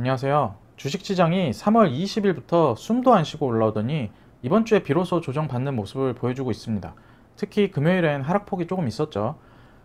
안녕하세요. 주식시장이 3월 20일부터 숨도 안 쉬고 올라오더니 이번 주에 비로소 조정받는 모습을 보여주고 있습니다. 특히 금요일엔 하락폭이 조금 있었죠.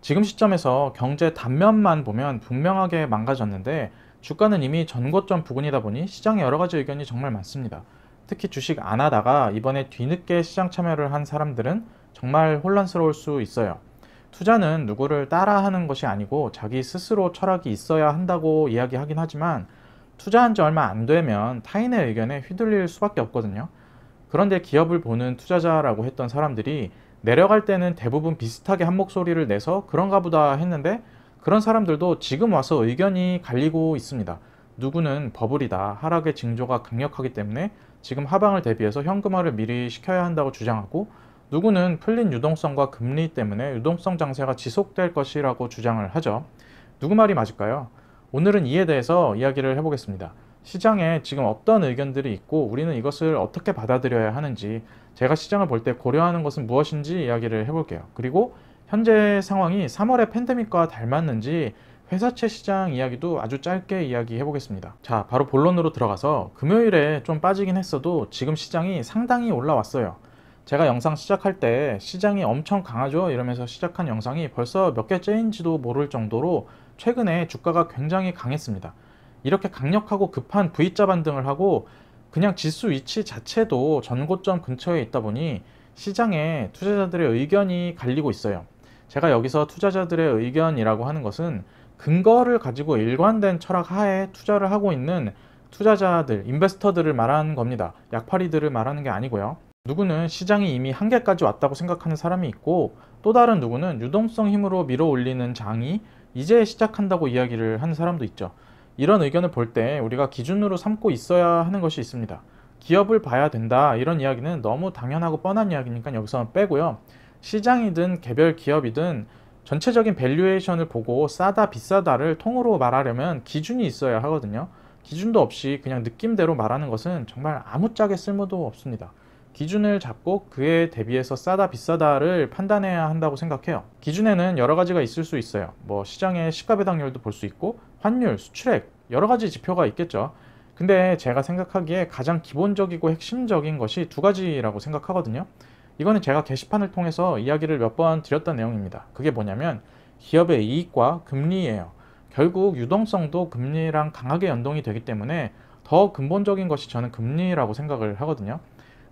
지금 시점에서 경제 단면만 보면 분명하게 망가졌는데 주가는 이미 전고점 부근이다 보니 시장에 여러 가지 의견이 정말 많습니다. 특히 주식 안 하다가 이번에 뒤늦게 시장 참여를 한 사람들은 정말 혼란스러울 수 있어요. 투자는 누구를 따라하는 것이 아니고 자기 스스로 철학이 있어야 한다고 이야기하긴 하지만 투자한 지 얼마 안 되면 타인의 의견에 휘둘릴 수밖에 없거든요. 그런데 기업을 보는 투자자라고 했던 사람들이 내려갈 때는 대부분 비슷하게 한 목소리를 내서 그런가 보다 했는데 그런 사람들도 지금 와서 의견이 갈리고 있습니다. 누구는 버블이다. 하락의 징조가 강력하기 때문에 지금 하방을 대비해서 현금화를 미리 시켜야 한다고 주장하고 누구는 풀린 유동성과 금리 때문에 유동성 장세가 지속될 것이라고 주장을 하죠. 누구 말이 맞을까요? 오늘은 이에 대해서 이야기를 해보겠습니다. 시장에 지금 어떤 의견들이 있고 우리는 이것을 어떻게 받아들여야 하는지 제가 시장을 볼 때 고려하는 것은 무엇인지 이야기를 해볼게요. 그리고 현재 상황이 3월의 팬데믹과 닮았는지 회사채 시장 이야기도 아주 짧게 이야기해 보겠습니다. 자, 바로 본론으로 들어가서 금요일에 좀 빠지긴 했어도 지금 시장이 상당히 올라왔어요. 제가 영상 시작할 때 시장이 엄청 강하죠? 이러면서 시작한 영상이 벌써 몇 개째인지도 모를 정도로 최근에 주가가 굉장히 강했습니다. 이렇게 강력하고 급한 V자 반등을 하고 그냥 지수 위치 자체도 전고점 근처에 있다 보니 시장에 투자자들의 의견이 갈리고 있어요. 제가 여기서 투자자들의 의견이라고 하는 것은 근거를 가지고 일관된 철학 하에 투자를 하고 있는 투자자들, 인베스터들을 말하는 겁니다. 약파리들을 말하는 게 아니고요. 누구는 시장이 이미 한계까지 왔다고 생각하는 사람이 있고 또 다른 누구는 유동성 힘으로 밀어 올리는 장이 이제 시작한다고 이야기를 하는 사람도 있죠. 이런 의견을 볼 때 우리가 기준으로 삼고 있어야 하는 것이 있습니다. 기업을 봐야 된다 이런 이야기는 너무 당연하고 뻔한 이야기니까 여기서 는 빼고요. 시장이든 개별 기업이든 전체적인 밸류에이션을 보고 싸다 비싸다를 통으로 말하려면 기준이 있어야 하거든요. 기준도 없이 그냥 느낌대로 말하는 것은 정말 아무짝에 쓸모도 없습니다. 기준을 잡고 그에 대비해서 싸다 비싸다를 판단해야 한다고 생각해요. 기준에는 여러 가지가 있을 수 있어요. 뭐 시장의 시가 배당률도 볼 수 있고 환율, 수출액 여러 가지 지표가 있겠죠. 근데 제가 생각하기에 가장 기본적이고 핵심적인 것이 두 가지라고 생각하거든요. 이거는 제가 게시판을 통해서 이야기를 몇 번 드렸던 내용입니다. 그게 뭐냐면 기업의 이익과 금리예요. 결국 유동성도 금리랑 강하게 연동이 되기 때문에 더 근본적인 것이 저는 금리라고 생각을 하거든요.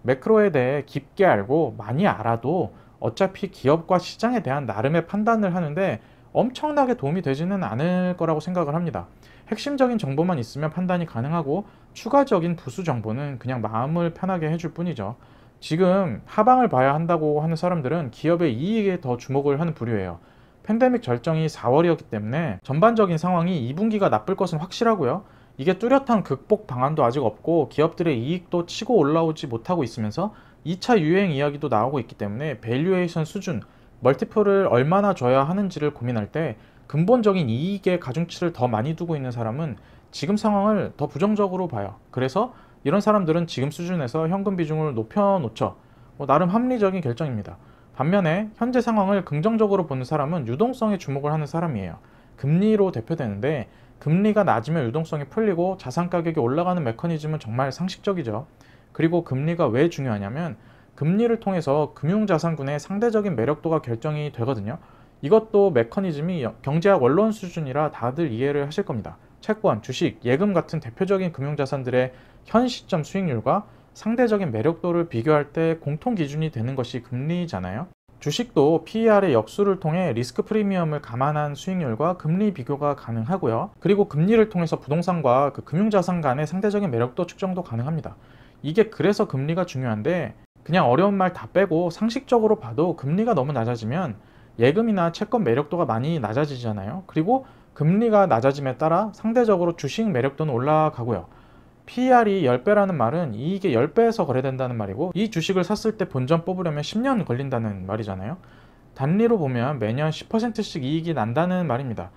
매크로에 대해 깊게 알고 많이 알아도 어차피 기업과 시장에 대한 나름의 판단을 하는데 엄청나게 도움이 되지는 않을 거라고 생각을 합니다. 핵심적인 정보만 있으면 판단이 가능하고 추가적인 부수 정보는 그냥 마음을 편하게 해줄 뿐이죠. 지금 하방을 봐야 한다고 하는 사람들은 기업의 이익에 더 주목을 하는 부류예요. 팬데믹 절정이 4월이었기 때문에 전반적인 상황이 2분기가 나쁠 것은 확실하고요. 이게 뚜렷한 극복 방안도 아직 없고 기업들의 이익도 치고 올라오지 못하고 있으면서 2차 유행 이야기도 나오고 있기 때문에 밸류에이션 수준, 멀티플을 얼마나 줘야 하는지를 고민할 때 근본적인 이익의 가중치를 더 많이 두고 있는 사람은 지금 상황을 더 부정적으로 봐요. 그래서 이런 사람들은 지금 수준에서 현금 비중을 높여놓죠. 뭐 나름 합리적인 결정입니다. 반면에 현재 상황을 긍정적으로 보는 사람은 유동성에 주목을 하는 사람이에요. 금리로 대표되는데 금리가 낮으면 유동성이 풀리고 자산 가격이 올라가는 메커니즘은 정말 상식적이죠. 그리고 금리가 왜 중요하냐면 금리를 통해서 금융자산군의 상대적인 매력도가 결정이 되거든요. 이것도 메커니즘이 경제학 원론 수준이라 다들 이해를 하실 겁니다. 채권, 주식, 예금 같은 대표적인 금융자산들의 현 시점 수익률과 상대적인 매력도를 비교할 때 공통 기준이 되는 것이 금리잖아요. 주식도 PER의 역수를 통해 리스크 프리미엄을 감안한 수익률과 금리 비교가 가능하고요. 그리고 금리를 통해서 부동산과 그 금융자산 간의 상대적인 매력도 측정도 가능합니다. 이게 그래서 금리가 중요한데 그냥 어려운 말 다 빼고 상식적으로 봐도 금리가 너무 낮아지면 예금이나 채권 매력도가 많이 낮아지잖아요. 그리고 금리가 낮아짐에 따라 상대적으로 주식 매력도는 올라가고요. p r 이 10배라는 말은 이익의 10배에서 거래된다는 말이고 이 주식을 샀을 때 본전 뽑으려면 10년 걸린다는 말이잖아요. 단리로 보면 매년 10%씩 이익이 난다는 말입니다.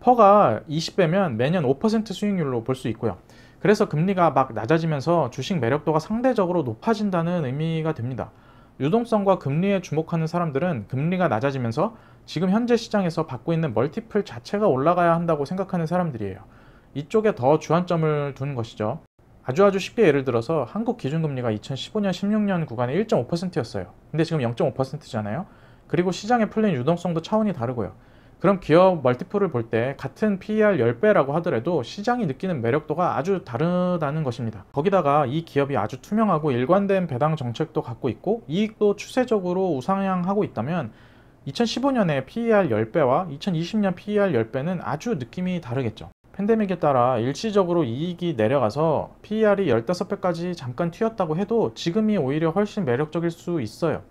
퍼가 20배면 매년 5% 수익률로 볼 수 있고요. 그래서 금리가 막 낮아지면서 주식 매력도가 상대적으로 높아진다는 의미가 됩니다. 유동성과 금리에 주목하는 사람들은 금리가 낮아지면서 지금 현재 시장에서 받고 있는 멀티플 자체가 올라가야 한다고 생각하는 사람들이에요. 이쪽에 더 주안점을 둔 것이죠. 아주 아주 쉽게 예를 들어서 한국 기준금리가 2015년 16년 구간에 1.5%였어요. 근데 지금 0.5%잖아요. 그리고 시장에 풀린 유동성도 차원이 다르고요. 그럼 기업 멀티플을 볼 때 같은 PER 10배라고 하더라도 시장이 느끼는 매력도가 아주 다르다는 것입니다. 거기다가 이 기업이 아주 투명하고 일관된 배당 정책도 갖고 있고 이익도 추세적으로 우상향하고 있다면 2015년에 PER 10배와 2020년 PER 10배는 아주 느낌이 다르겠죠. 팬데믹에 따라 일시적으로 이익이 내려가서 PER이 15배까지 잠깐 튀었다고 해도 지금이 오히려 훨씬 매력적일 수 있어요.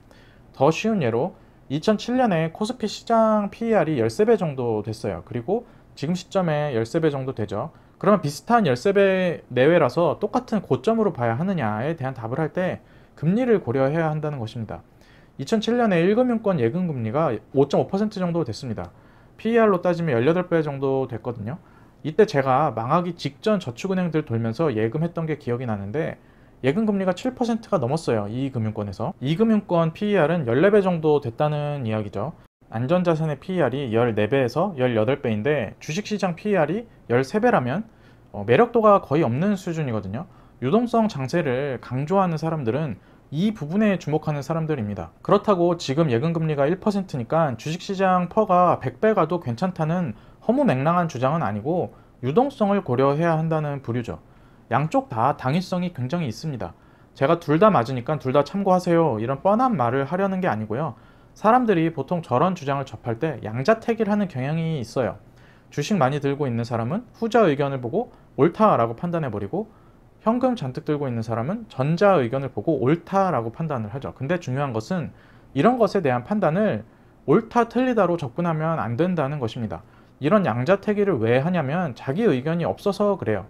더 쉬운 예로 2007년에 코스피 시장 PER이 13배 정도 됐어요. 그리고 지금 시점에 13배 정도 되죠. 그러면 비슷한 13배 내외라서 똑같은 고점으로 봐야 하느냐에 대한 답을 할 때 금리를 고려해야 한다는 것입니다. 2007년에 1금융권 예금금리가 5.5% 정도 됐습니다. PER로 따지면 18배 정도 됐거든요. 이때 제가 망하기 직전 저축은행들 돌면서 예금했던 게 기억이 나는데 예금 금리가 7%가 넘었어요. 이 금융권에서. 이 금융권 PER은 14배 정도 됐다는 이야기죠. 안전자산의 PER이 14배에서 18배인데 주식시장 PER이 13배라면 어, 매력도가 거의 없는 수준이거든요. 유동성 장세를 강조하는 사람들은 이 부분에 주목하는 사람들입니다. 그렇다고 지금 예금금리가 1%니까 주식시장 퍼가 100배 가도 괜찮다는 허무맹랑한 주장은 아니고 유동성을 고려해야 한다는 부류죠. 양쪽 다 당위성이 굉장히 있습니다. 제가 둘 다 맞으니까 둘 다 참고하세요 이런 뻔한 말을 하려는 게 아니고요. 사람들이 보통 저런 주장을 접할 때 양자택일 하는 경향이 있어요. 주식 많이 들고 있는 사람은 후자 의견을 보고 옳다라고 판단해버리고 현금 잔뜩 들고 있는 사람은 전자 의견을 보고 옳다라고 판단을 하죠. 근데 중요한 것은 이런 것에 대한 판단을 옳다 틀리다로 접근하면 안 된다는 것입니다. 이런 양자태기를 왜 하냐면 자기 의견이 없어서 그래요.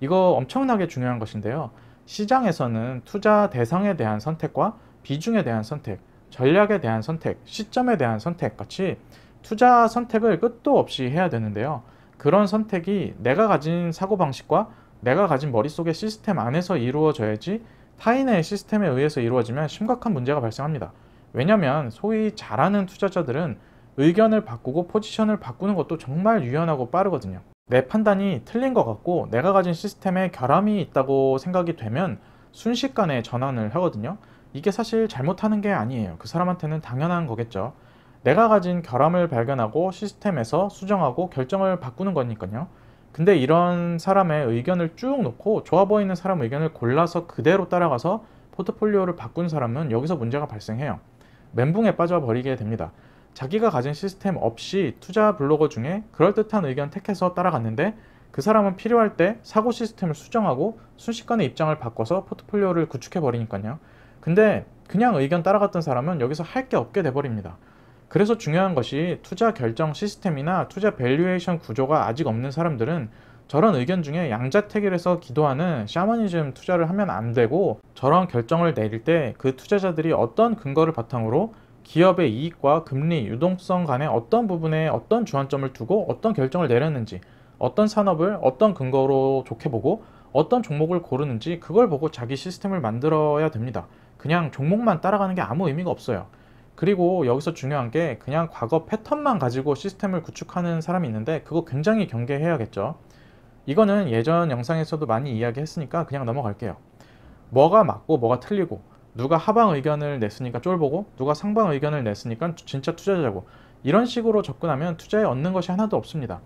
이거 엄청나게 중요한 것인데요. 시장에서는 투자 대상에 대한 선택과 비중에 대한 선택, 전략에 대한 선택, 시점에 대한 선택 같이 투자 선택을 끝도 없이 해야 되는데요. 그런 선택이 내가 가진 사고방식과 내가 가진 머릿속의 시스템 안에서 이루어져야지 타인의 시스템에 의해서 이루어지면 심각한 문제가 발생합니다. 왜냐면 하 소위 잘하는 투자자들은 의견을 바꾸고 포지션을 바꾸는 것도 정말 유연하고 빠르거든요. 내 판단이 틀린 것 같고 내가 가진 시스템에 결함이 있다고 생각이 되면 순식간에 전환을 하거든요. 이게 사실 잘못하는 게 아니에요. 그 사람한테는 당연한 거겠죠. 내가 가진 결함을 발견하고 시스템에서 수정하고 결정을 바꾸는 거니까요. 근데 이런 사람의 의견을 쭉 놓고 좋아 보이는 사람 의견을 골라서 그대로 따라가서 포트폴리오를 바꾼 사람은 여기서 문제가 발생해요. 멘붕에 빠져버리게 됩니다. 자기가 가진 시스템 없이 투자 블로거 중에 그럴듯한 의견 택해서 따라갔는데 그 사람은 필요할 때 사고 시스템을 수정하고 순식간에 입장을 바꿔서 포트폴리오를 구축해 버리니까요. 근데 그냥 의견 따라갔던 사람은 여기서 할 게 없게 돼 버립니다. 그래서 중요한 것이 투자 결정 시스템이나 투자 밸류에이션 구조가 아직 없는 사람들은 저런 의견 중에 양자택일에서 기도하는 샤머니즘 투자를 하면 안 되고 저런 결정을 내릴 때 그 투자자들이 어떤 근거를 바탕으로 기업의 이익과 금리, 유동성 간에 어떤 부분에 어떤 주안점을 두고 어떤 결정을 내렸는지, 어떤 산업을 어떤 근거로 좋게 보고 어떤 종목을 고르는지 그걸 보고 자기 시스템을 만들어야 됩니다. 그냥 종목만 따라가는 게 아무 의미가 없어요. 그리고 여기서 중요한 게 그냥 과거 패턴만 가지고 시스템을 구축하는 사람이 있는데 그거 굉장히 경계해야겠죠. 이거는 예전 영상에서도 많이 이야기했으니까 그냥 넘어갈게요. 뭐가 맞고 뭐가 틀리고 누가 하방 의견을 냈으니까 쫄보고 누가 상방 의견을 냈으니까 진짜 투자자고 이런 식으로 접근하면 투자에 얻는 것이 하나도 없습니다.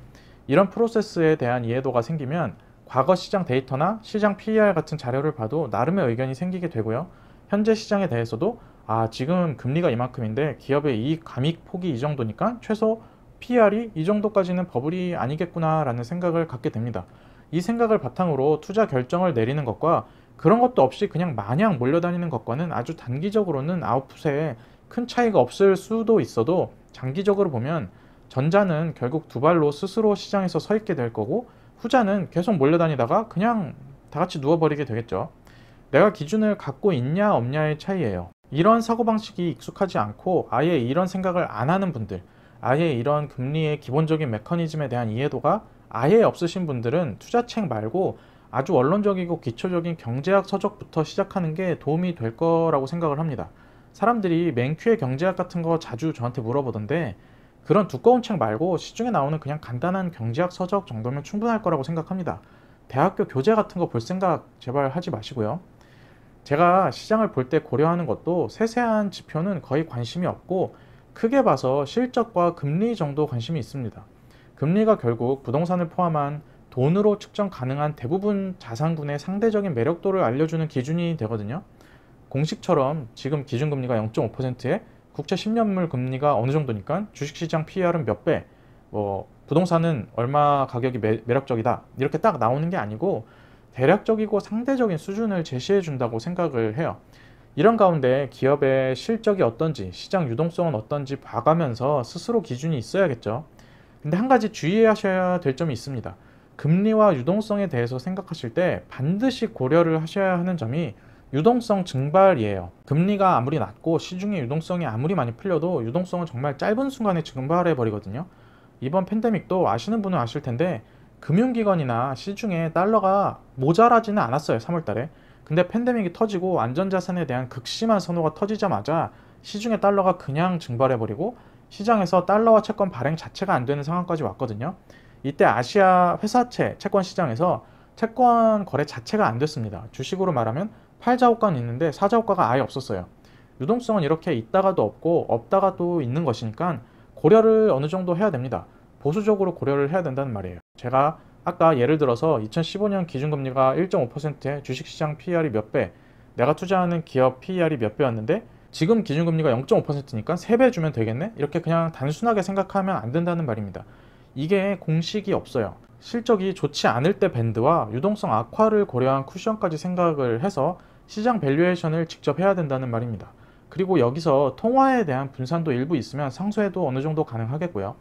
이런 프로세스에 대한 이해도가 생기면 과거 시장 데이터나 시장 PER 같은 자료를 봐도 나름의 의견이 생기게 되고요. 현재 시장에 대해서도 아 지금 금리가 이만큼인데 기업의 이익 감익 폭이 이 정도니까 최소 PR이 e 이 정도까지는 버블이 아니겠구나라는 생각을 갖게 됩니다. 이 생각을 바탕으로 투자 결정을 내리는 것과 그런 것도 없이 그냥 마냥 몰려다니는 것과는 아주 단기적으로는 아웃풋에 큰 차이가 없을 수도 있어도 장기적으로 보면 전자는 결국 두 발로 스스로 시장에서 서 있게 될 거고 후자는 계속 몰려다니다가 그냥 다 같이 누워버리게 되겠죠. 내가 기준을 갖고 있냐 없냐의 차이예요. 이런 사고방식이 익숙하지 않고 아예 이런 생각을 안 하는 분들, 아예 이런 금리의 기본적인 메커니즘에 대한 이해도가 아예 없으신 분들은 투자책 말고 아주 원론적이고 기초적인 경제학 서적부터 시작하는 게 도움이 될 거라고 생각을 합니다. 사람들이 맹큐의 경제학 같은 거 자주 저한테 물어보던데 그런 두꺼운 책 말고 시중에 나오는 그냥 간단한 경제학 서적 정도면 충분할 거라고 생각합니다. 대학교 교재 같은 거 볼 생각 제발 하지 마시고요. 제가 시장을 볼 때 고려하는 것도 세세한 지표는 거의 관심이 없고 크게 봐서 실적과 금리 정도 관심이 있습니다. 금리가 결국 부동산을 포함한 돈으로 측정 가능한 대부분 자산군의 상대적인 매력도를 알려주는 기준이 되거든요. 공식처럼 지금 기준금리가 0.5%에 국채 10년물 금리가 어느 정도니까 주식시장 p r 은몇 배, 뭐 부동산은 얼마 가격이 매, 매력적이다 이렇게 딱 나오는 게 아니고 대략적이고 상대적인 수준을 제시해 준다고 생각을 해요. 이런 가운데 기업의 실적이 어떤지 시장 유동성은 어떤지 봐가면서 스스로 기준이 있어야겠죠. 근데 한 가지 주의하셔야 될 점이 있습니다. 금리와 유동성에 대해서 생각하실 때 반드시 고려를 하셔야 하는 점이 유동성 증발이에요. 금리가 아무리 낮고 시중에 유동성이 아무리 많이 풀려도 유동성은 정말 짧은 순간에 증발해 버리거든요. 이번 팬데믹도 아시는 분은 아실 텐데 금융기관이나 시중에 달러가 모자라지는 않았어요. 3월 달에. 근데 팬데믹이 터지고 안전자산에 대한 극심한 선호가 터지자마자 시중에 달러가 그냥 증발해 버리고 시장에서 달러와 채권 발행 자체가 안 되는 상황까지 왔거든요. 이때 아시아 회사채 채권 시장에서 채권 거래 자체가 안 됐습니다. 주식으로 말하면 팔자 호가는 있는데 사자 호가가 아예 없었어요. 유동성은 이렇게 있다가도 없고 없다가도 있는 것이니까 고려를 어느 정도 해야 됩니다. 보수적으로 고려를 해야 된다는 말이에요. 제가 아까 예를 들어서 2015년 기준금리가 1.5%에 주식시장 PER이 몇 배, 내가 투자하는 기업 PER이 몇 배였는데 지금 기준금리가 0.5%니까 3배 주면 되겠네? 이렇게 그냥 단순하게 생각하면 안 된다는 말입니다. 이게 공식이 없어요. 실적이 좋지 않을 때 밴드와 유동성 악화를 고려한 쿠션까지 생각을 해서 시장 밸류에이션을 직접 해야 된다는 말입니다. 그리고 여기서 통화에 대한 분산도 일부 있으면 상쇄도 어느 정도 가능하겠고요.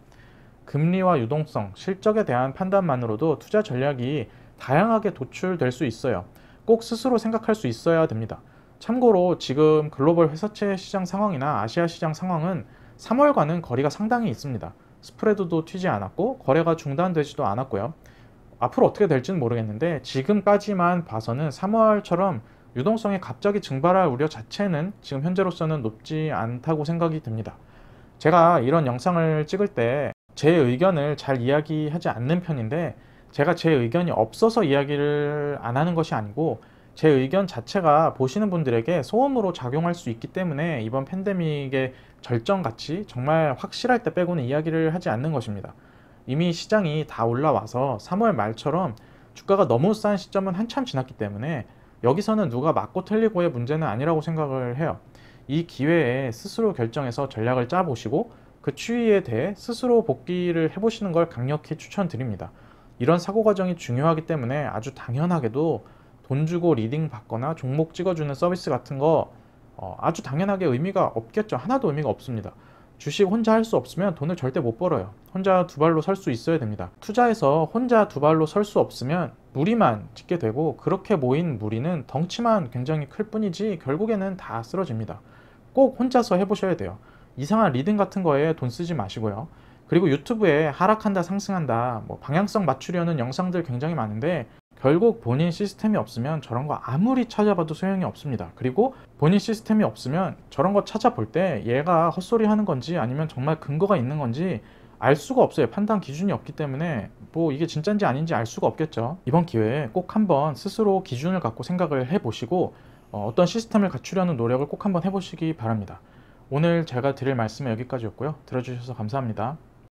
금리와 유동성, 실적에 대한 판단만으로도 투자 전략이 다양하게 도출될 수 있어요. 꼭 스스로 생각할 수 있어야 됩니다. 참고로 지금 글로벌 회사채 시장 상황이나 아시아 시장 상황은 3월과는 거리가 상당히 있습니다. 스프레드도 튀지 않았고 거래가 중단되지도 않았고요. 앞으로 어떻게 될지는 모르겠는데 지금까지만 봐서는 3월처럼 유동성이 갑자기 증발할 우려 자체는 지금 현재로서는 높지 않다고 생각이 듭니다. 제가 이런 영상을 찍을 때 제 의견을 잘 이야기하지 않는 편인데 제가 제 의견이 없어서 이야기를 안 하는 것이 아니고 제 의견 자체가 보시는 분들에게 소음으로 작용할 수 있기 때문에 이번 팬데믹의 절정같이 정말 확실할 때 빼고는 이야기를 하지 않는 것입니다. 이미 시장이 다 올라와서 3월 말처럼 주가가 너무 싼 시점은 한참 지났기 때문에 여기서는 누가 맞고 틀리고의 문제는 아니라고 생각을 해요. 이 기회에 스스로 결정해서 전략을 짜보시고 그추위에 대해 스스로 복귀를 해보시는 걸 강력히 추천드립니다. 이런 사고 과정이 중요하기 때문에 아주 당연하게도 돈 주고 리딩 받거나 종목 찍어주는 서비스 같은 거 어, 아주 당연하게 의미가 없겠죠. 하나도 의미가 없습니다. 주식 혼자 할 수 없으면 돈을 절대 못 벌어요. 혼자 두 발로 설 수 있어야 됩니다. 투자에서 혼자 두 발로 설 수 없으면 무리만 짓게 되고 그렇게 모인 무리는 덩치만 굉장히 클 뿐이지 결국에는 다 쓰러집니다. 꼭 혼자서 해보셔야 돼요. 이상한 리듬 같은 거에 돈 쓰지 마시고요. 그리고 유튜브에 하락한다 상승한다 뭐 방향성 맞추려는 영상들 굉장히 많은데 결국 본인 시스템이 없으면 저런 거 아무리 찾아봐도 소용이 없습니다. 그리고 본인 시스템이 없으면 저런 거 찾아볼 때 얘가 헛소리 하는 건지 아니면 정말 근거가 있는 건지 알 수가 없어요. 판단 기준이 없기 때문에 뭐 이게 진짠지 아닌지 알 수가 없겠죠. 이번 기회에 꼭 한번 스스로 기준을 갖고 생각을 해보시고 어, 어떤 시스템을 갖추려는 노력을 꼭 한번 해보시기 바랍니다. 오늘 제가 드릴 말씀은 여기까지였고요. 들어주셔서 감사합니다.